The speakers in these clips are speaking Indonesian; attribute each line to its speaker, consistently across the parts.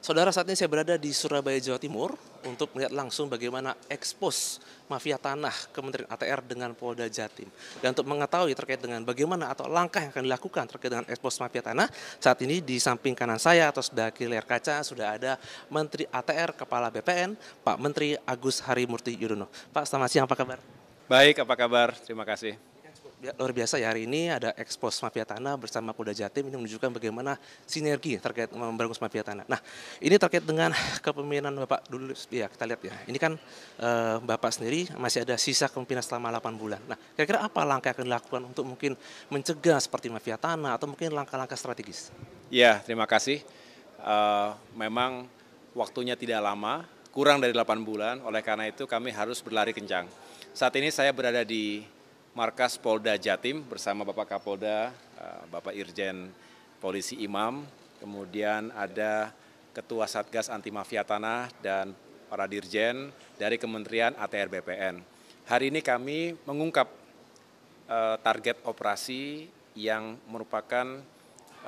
Speaker 1: Saudara saat ini saya berada di Surabaya, Jawa Timur untuk melihat langsung bagaimana ekspos mafia tanah Kementerian ATR dengan Polda Jatim. Dan untuk mengetahui terkait dengan bagaimana atau langkah yang akan dilakukan terkait dengan ekspos mafia tanah, saat ini di samping kanan saya atau sudah di layar kaca sudah ada Menteri ATR Kepala BPN, Pak Menteri Agus Harimurti Yudhoyono. Pak, selamat siang, apa kabar?
Speaker 2: Baik, apa kabar? Terima kasih. Ya,
Speaker 1: luar biasa ya hari ini ada ekspos mafia tanah bersama Polda Jatim ini menunjukkan bagaimana sinergi terkait membangun mafia tanah. Nah ini terkait dengan kepemimpinan Bapak dulu ya kita lihat ya ini kan e, Bapak sendiri masih ada sisa kepemimpinan selama 8 bulan. Nah kira-kira apa langkah yang akan dilakukan untuk mungkin mencegah seperti mafia tanah atau mungkin langkah-langkah strategis?
Speaker 2: Ya terima kasih. Uh, memang waktunya tidak lama, kurang dari 8 bulan, oleh karena itu kami harus berlari kencang. Saat ini saya berada di Markas Polda Jatim bersama Bapak Kapolda, eh, Bapak Irjen Polisi Imam, kemudian ada Ketua Satgas Anti Mafia Tanah dan para dirjen dari Kementerian ATR BPN. Hari ini kami mengungkap eh, target operasi yang merupakan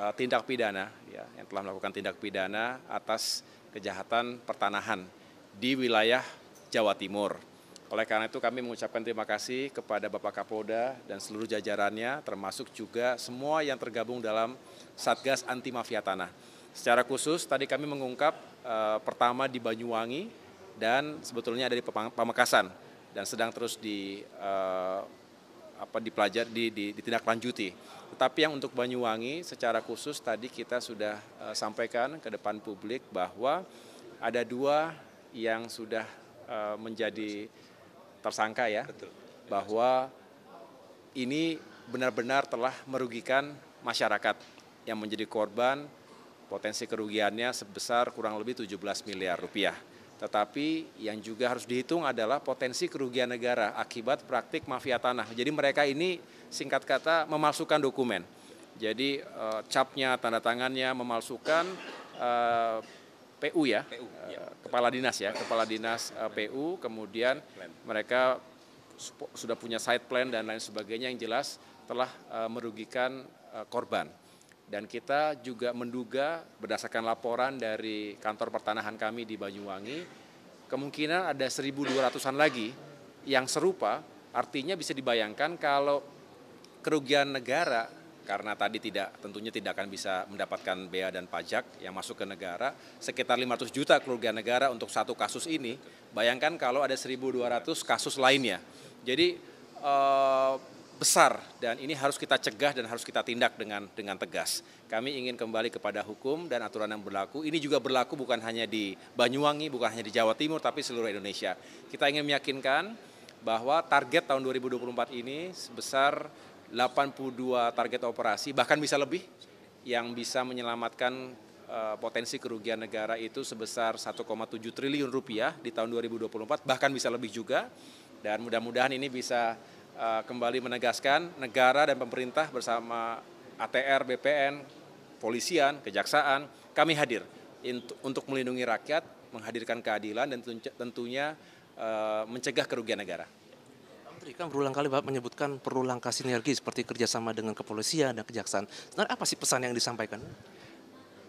Speaker 2: eh, tindak pidana ya, yang telah melakukan tindak pidana atas kejahatan pertanahan di wilayah Jawa Timur. Oleh karena itu kami mengucapkan terima kasih kepada Bapak Kapolda dan seluruh jajarannya termasuk juga semua yang tergabung dalam Satgas Anti Mafia Tanah. Secara khusus tadi kami mengungkap eh, pertama di Banyuwangi dan sebetulnya ada di Pamekasan dan sedang terus di eh, apa dipelajari di, di, ditindaklanjuti. Tetapi yang untuk Banyuwangi secara khusus tadi kita sudah eh, sampaikan ke depan publik bahwa ada dua yang sudah eh, menjadi tersangka ya Betul. bahwa ini benar-benar telah merugikan masyarakat yang menjadi korban potensi kerugiannya sebesar kurang lebih 17 miliar rupiah. Tetapi yang juga harus dihitung adalah potensi kerugian negara akibat praktik mafia tanah. Jadi mereka ini singkat kata memalsukan dokumen. Jadi eh, capnya, tanda tangannya memalsukan eh, PU ya, PU, ya. Eh, kepala dinas ya, kepala dinas eh, PU, kemudian mereka sudah punya side plan dan lain sebagainya yang jelas telah eh, merugikan korban. Dan kita juga menduga berdasarkan laporan dari kantor pertanahan kami di Banyuwangi, kemungkinan ada 1.200-an lagi yang serupa, artinya bisa dibayangkan kalau kerugian negara karena tadi tidak tentunya tidak akan bisa mendapatkan bea dan pajak yang masuk ke negara sekitar 500 juta kerugian negara untuk satu kasus ini bayangkan kalau ada 1200 kasus lainnya jadi eh, besar dan ini harus kita cegah dan harus kita tindak dengan dengan tegas kami ingin kembali kepada hukum dan aturan yang berlaku ini juga berlaku bukan hanya di Banyuwangi bukan hanya di Jawa Timur tapi seluruh Indonesia kita ingin meyakinkan bahwa target tahun 2024 ini sebesar 82 target operasi, bahkan bisa lebih, yang bisa menyelamatkan eh, potensi kerugian negara itu sebesar 1,7 triliun rupiah di tahun 2024, bahkan bisa lebih juga. Dan mudah-mudahan ini bisa eh, kembali menegaskan negara dan pemerintah bersama ATR, BPN, polisian, kejaksaan, kami hadir untuk melindungi rakyat, menghadirkan keadilan, dan tentunya eh, mencegah kerugian negara.
Speaker 1: Menteri kan berulang kali Bapak menyebutkan perlu langkah sinergi seperti kerjasama dengan kepolisian
Speaker 2: dan kejaksaan. Sebenarnya apa sih pesan yang disampaikan?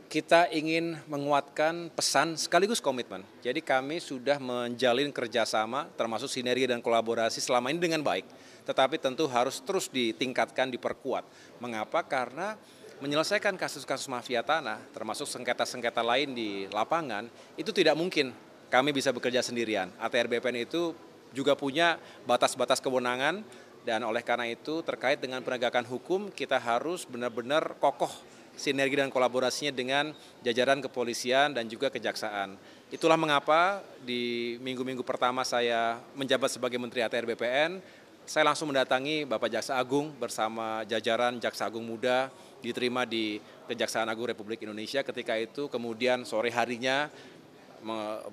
Speaker 2: Kita ingin menguatkan pesan sekaligus komitmen. Jadi kami sudah menjalin kerjasama termasuk sinergi dan kolaborasi selama ini dengan baik. Tetapi tentu harus terus ditingkatkan, diperkuat. Mengapa? Karena menyelesaikan kasus-kasus mafia tanah, termasuk sengketa-sengketa lain di lapangan, itu tidak mungkin kami bisa bekerja sendirian. ATR BPN itu juga punya batas-batas kewenangan dan oleh karena itu terkait dengan penegakan hukum kita harus benar-benar kokoh sinergi dan kolaborasinya dengan jajaran kepolisian dan juga kejaksaan. Itulah mengapa di minggu-minggu pertama saya menjabat sebagai Menteri ATR BPN, saya langsung mendatangi Bapak Jaksa Agung bersama jajaran Jaksa Agung Muda diterima di Kejaksaan Agung Republik Indonesia ketika itu kemudian sore harinya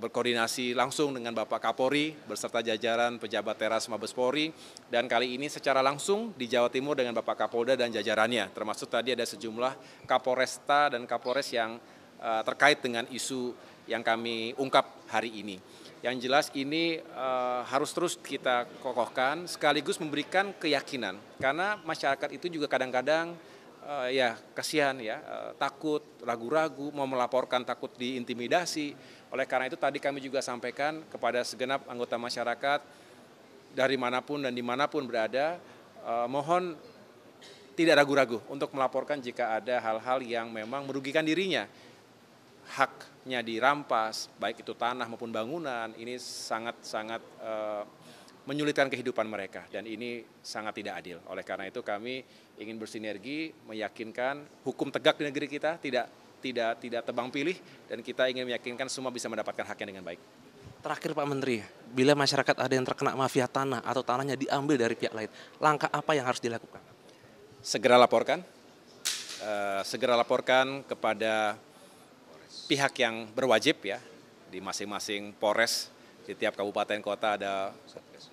Speaker 2: berkoordinasi langsung dengan Bapak Kapolri beserta jajaran pejabat teras Mabes Polri dan kali ini secara langsung di Jawa Timur dengan Bapak Kapolda dan jajarannya termasuk tadi ada sejumlah Kapolresta dan Kapolres yang uh, terkait dengan isu yang kami ungkap hari ini. Yang jelas ini uh, harus terus kita kokohkan sekaligus memberikan keyakinan karena masyarakat itu juga kadang-kadang uh, ya kasihan ya uh, takut ragu-ragu mau melaporkan takut diintimidasi oleh karena itu tadi kami juga sampaikan kepada segenap anggota masyarakat dari manapun dan dimanapun berada uh, mohon tidak ragu-ragu untuk melaporkan jika ada hal-hal yang memang merugikan dirinya haknya dirampas baik itu tanah maupun bangunan ini sangat-sangat menyulitkan kehidupan mereka dan ini sangat tidak adil. Oleh karena itu kami ingin bersinergi meyakinkan hukum tegak di negeri kita tidak tidak tidak tebang pilih dan kita ingin meyakinkan semua bisa mendapatkan haknya dengan baik.
Speaker 1: Terakhir Pak Menteri, bila masyarakat ada yang terkena mafia tanah atau tanahnya diambil dari pihak lain, langkah apa yang harus dilakukan?
Speaker 2: Segera laporkan, eh, segera laporkan kepada pihak yang berwajib ya di masing-masing Polres di tiap kabupaten kota ada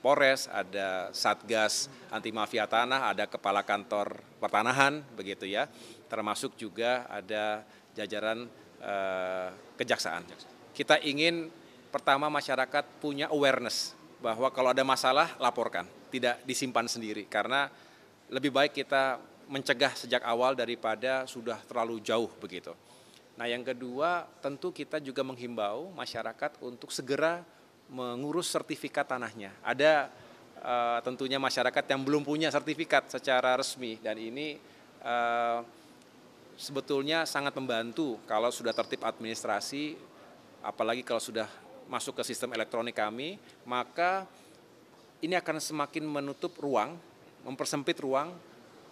Speaker 2: Polres, ada Satgas Anti Mafia Tanah, ada Kepala Kantor Pertanahan, begitu ya. Termasuk juga ada jajaran eh, kejaksaan. Kita ingin pertama masyarakat punya awareness bahwa kalau ada masalah laporkan, tidak disimpan sendiri karena lebih baik kita mencegah sejak awal daripada sudah terlalu jauh begitu. Nah, yang kedua tentu kita juga menghimbau masyarakat untuk segera mengurus sertifikat tanahnya. Ada uh, tentunya masyarakat yang belum punya sertifikat secara resmi dan ini uh, sebetulnya sangat membantu kalau sudah tertib administrasi, apalagi kalau sudah masuk ke sistem elektronik kami, maka ini akan semakin menutup ruang, mempersempit ruang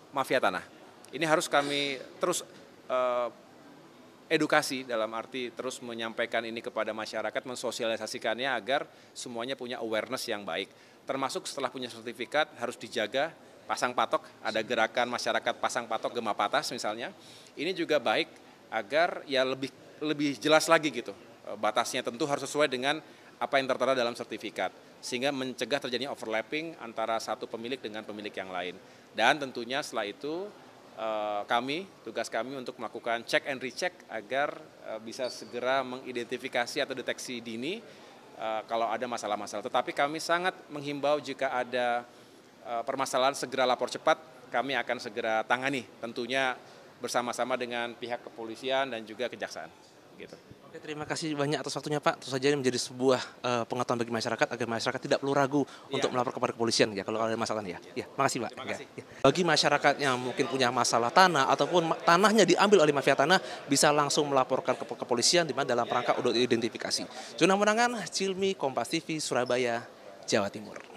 Speaker 2: mafia tanah. Ini harus kami terus uh, edukasi dalam arti terus menyampaikan ini kepada masyarakat, mensosialisasikannya agar semuanya punya awareness yang baik. Termasuk setelah punya sertifikat harus dijaga pasang patok, ada gerakan masyarakat pasang patok gema patas misalnya. Ini juga baik agar ya lebih lebih jelas lagi gitu. E, batasnya tentu harus sesuai dengan apa yang tertera dalam sertifikat sehingga mencegah terjadinya overlapping antara satu pemilik dengan pemilik yang lain. Dan tentunya setelah itu Eh, kami, tugas kami untuk melakukan cek and recheck agar eh, bisa segera mengidentifikasi atau deteksi dini eh, kalau ada masalah-masalah. Tetapi kami sangat menghimbau jika ada permasalahan segera lapor cepat, kami akan segera tangani tentunya bersama-sama dengan pihak kepolisian dan juga kejaksaan. Gitu.
Speaker 1: Oke, terima kasih banyak atas waktunya Pak. Terus saja ini menjadi sebuah uh, pengetahuan bagi masyarakat agar masyarakat tidak perlu ragu ya. untuk melapor kepada kepolisian ya kalau ada masalah ya. Ya, makasih Pak. Terima iya. kasih. Ya. Bagi masyarakat yang mungkin punya masalah tanah ataupun tanahnya diambil oleh mafia tanah bisa langsung melaporkan ke kepolisian di mana dalam rangka untuk identifikasi. Zona Menangan, Cilmi, Kompas TV, Surabaya, Jawa Timur.